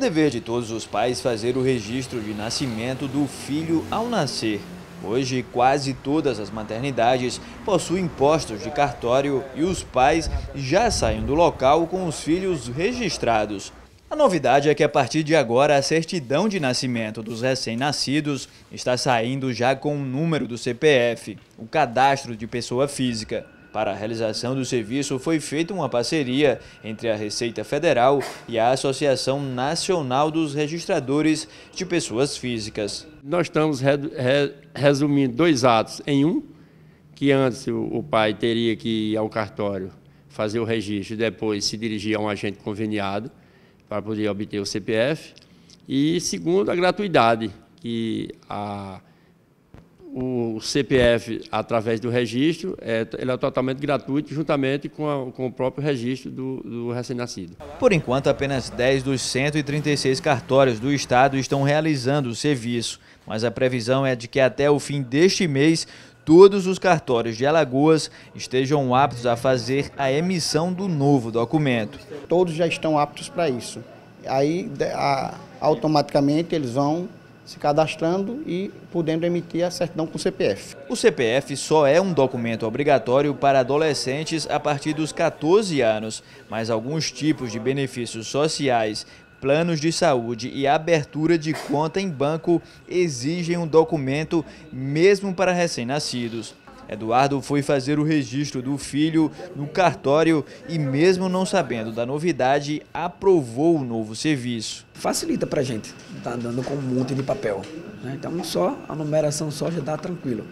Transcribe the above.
dever de todos os pais fazer o registro de nascimento do filho ao nascer. Hoje, quase todas as maternidades possuem postos de cartório e os pais já saem do local com os filhos registrados. A novidade é que a partir de agora a certidão de nascimento dos recém-nascidos está saindo já com o número do CPF, o cadastro de pessoa física. Para a realização do serviço foi feita uma parceria entre a Receita Federal e a Associação Nacional dos Registradores de Pessoas Físicas. Nós estamos resumindo dois atos em um, que antes o pai teria que ir ao cartório fazer o registro e depois se dirigir a um agente conveniado para poder obter o CPF. E segundo, a gratuidade, que a o CPF, através do registro, é, ele é totalmente gratuito, juntamente com, a, com o próprio registro do, do recém-nascido. Por enquanto, apenas 10 dos 136 cartórios do Estado estão realizando o serviço, mas a previsão é de que até o fim deste mês, todos os cartórios de Alagoas estejam aptos a fazer a emissão do novo documento. Todos já estão aptos para isso. Aí, a, automaticamente, eles vão se cadastrando e podendo emitir a certidão com o CPF. O CPF só é um documento obrigatório para adolescentes a partir dos 14 anos, mas alguns tipos de benefícios sociais, planos de saúde e abertura de conta em banco exigem um documento mesmo para recém-nascidos. Eduardo foi fazer o registro do filho no cartório e, mesmo não sabendo da novidade, aprovou o novo serviço. Facilita para a gente, está andando com um monte de papel. Né? Então, só a numeração só já dá tranquilo.